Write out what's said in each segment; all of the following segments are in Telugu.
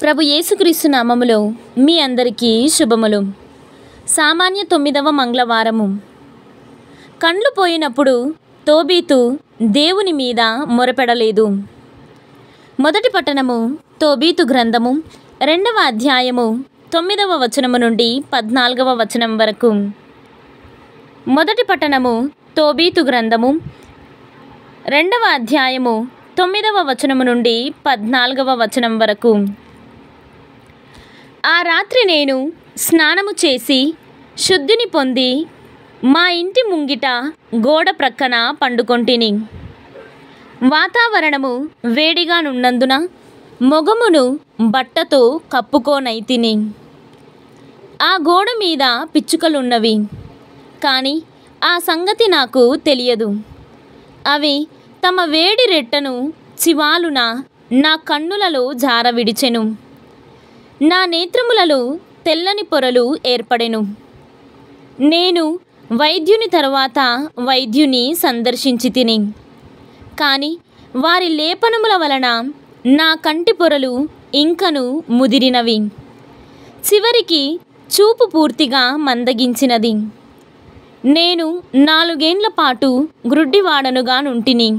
ప్రభు యేసుక్రీస్తు నామములో మీ అందరికీ శుభములు సామాన్య తొమ్మిదవ మంగళవారము కండ్లు పోయినప్పుడు తోబీతు దేవుని మీద మొరపెడలేదు మొదటి పట్టణము తోబీతు గ్రంథము రెండవ అధ్యాయము తొమ్మిదవ వచనము నుండి పద్నాలుగవ వచనం వరకు మొదటి పట్టణము తోబీతు గ్రంథము రెండవ అధ్యాయము తొమ్మిదవ వచనము నుండి పద్నాలుగవ వచనం వరకు ఆ రాత్రి నేను స్నానము చేసి శుద్ధిని పొంది మా ఇంటి ముంగిట గోడ ప్రక్కన పండుకొంటిని వాతావరణము వేడిగా నున్నందున మొగమును బట్టతో తిని ఆ గోడ మీద పిచ్చుకలున్నవి కానీ ఆ సంగతి నాకు తెలియదు అవి తమ వేడి రెట్టను చివాలున నా కన్నులలో జారవిడిచెను నా నేత్రములలో తెల్లని పొరలు ఏర్పడెను నేను వైద్యుని తర్వాత వైద్యుని సందర్శించి తిని కానీ వారి లేపనముల వలన నా కంటి పొరలు ఇంకను ముదిరినవి చివరికి చూపు పూర్తిగా మందగించినది నేను నాలుగేండ్ల పాటు గ్రుడ్డివాడనుగా నుంటిని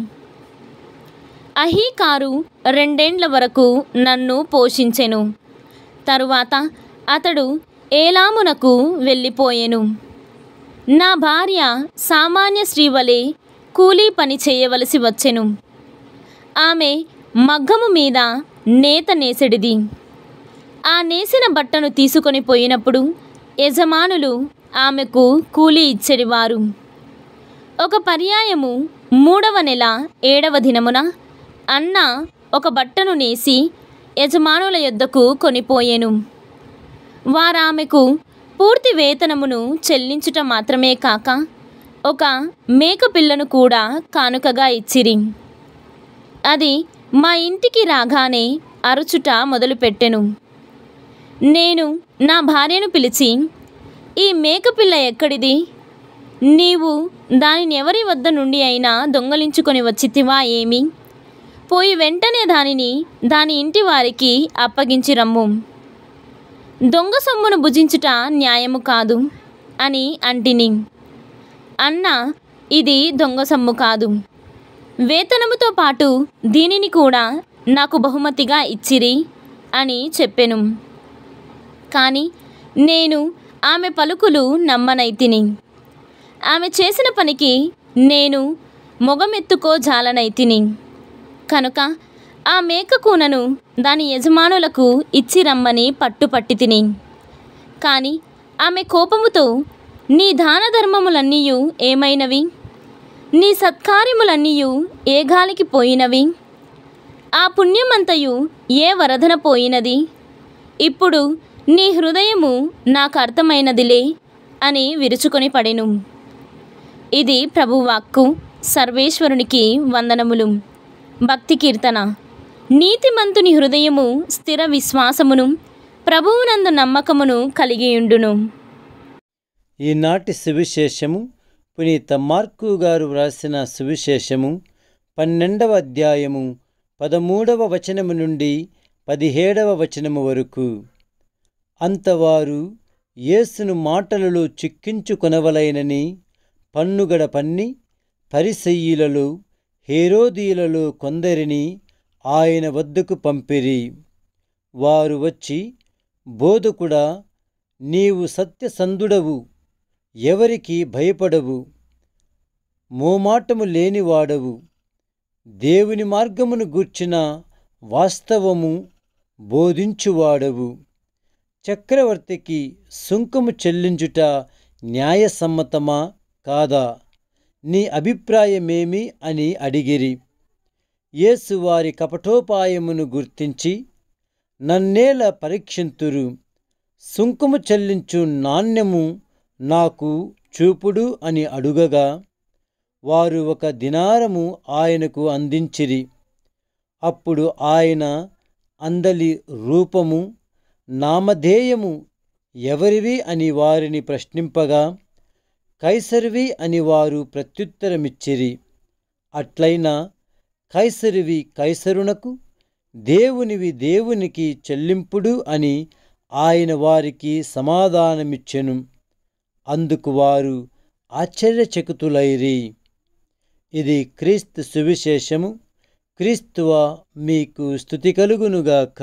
అహీకారు రెండేండ్ల వరకు నన్ను పోషించెను తరువాత అతడు ఏలామునకు వెళ్ళిపోయెను నా భార్య సామాన్య స్త్రీ వలె కూలీ పని చేయవలసి వచ్చెను ఆమె మగ్గము మీద నేత నేసెడిది ఆ నేసిన బట్టను తీసుకొని పోయినప్పుడు యజమానులు ఆమెకు కూలీ ఇచ్చేవారు ఒక పర్యాయము మూడవ నెల ఏడవ దినమున అన్న ఒక బట్టను నేసి యజమానుల యొద్దకు కొనిపోయేను వారామెకు పూర్తి వేతనమును చెల్లించుట మాత్రమే కాక ఒక మేకపిల్లను కూడా కానుకగా ఇచ్చిరి అది మా ఇంటికి రాగానే అరుచుట మొదలుపెట్టెను నేను నా భార్యను పిలిచి ఈ మేకపిల్ల ఎక్కడిది నీవు దానిని ఎవరి వద్ద నుండి అయినా దొంగలించుకొని వచ్చితివా ఏమి పోయి వెంటనే దానిని దాని ఇంటి వారికి అప్పగించి రమ్ము దొంగ సొమ్మును భుజించుట న్యాయము కాదు అని అంటిని అన్న ఇది దొంగ సొమ్ము కాదు వేతనముతో పాటు దీనిని కూడా నాకు బహుమతిగా ఇచ్చిరి అని చెప్పెను కానీ నేను ఆమె పలుకులు నమ్మనైతిని ఆమె చేసిన పనికి నేను మొగమెత్తుకో జాలనైతిని కనుక ఆ మేక కూనను దాని యజమానులకు ఇచ్చి రమ్మని పట్టుపట్టి తిని కానీ ఆమె కోపముతో నీ దాన ధర్మములన్నీయు ఏమైనవి నీ సత్కార్యములన్నీయు ఏ గాలికి పోయినవి ఆ పుణ్యమంతయు ఏ వరదన పోయినది ఇప్పుడు నీ హృదయము నాకు అర్థమైనదిలే అని విరుచుకొని పడెను ఇది ప్రభువాక్కు సర్వేశ్వరునికి వందనములు భక్తి కీర్తన నీతిమంతుని హృదయము స్థిర విశ్వాసమును ప్రభువునందు నమ్మకమును కలిగియుండును ఈనాటి సువిశేషము పునీత మార్కు గారు వ్రాసిన సువిశేషము పన్నెండవ అధ్యాయము పదమూడవ వచనము నుండి పదిహేడవ వచనము వరకు అంతవారు యేసును మాటలలో చిక్కించుకొనవలైనని పన్నుగడ పన్ని పరిసయ్యులలో హేరోదీయులలో కొందరిని ఆయన వద్దకు పంపిరి వారు వచ్చి బోధకుడా నీవు సత్యసంధుడవు ఎవరికి భయపడవు మోమాటము లేనివాడవు దేవుని మార్గమును గూర్చిన వాస్తవము బోధించువాడవు చక్రవర్తికి సుంకము చెల్లించుట న్యాయసమ్మతమా కాదా నీ అభిప్రాయమేమి అని అడిగిరి యేసు వారి కపటోపాయమును గుర్తించి నన్నేల పరీక్షింతురు సుంకము చెల్లించు నాణ్యము నాకు చూపుడు అని అడుగగా వారు ఒక దినారము ఆయనకు అందించిరి అప్పుడు ఆయన అందలి రూపము నామధేయము ఎవరివి అని వారిని ప్రశ్నింపగా కైసరివి అని వారు ప్రత్యుత్తరమిచ్చిరి అట్లయినా కైసరివి కైసరునకు దేవునివి దేవునికి చెల్లింపుడు అని ఆయన వారికి సమాధానమిచ్చెను అందుకు వారు ఆశ్చర్యచకుతులైరి ఇది క్రీస్తు సువిశేషము క్రీస్తువ మీకు స్థుతి కలుగునుగాక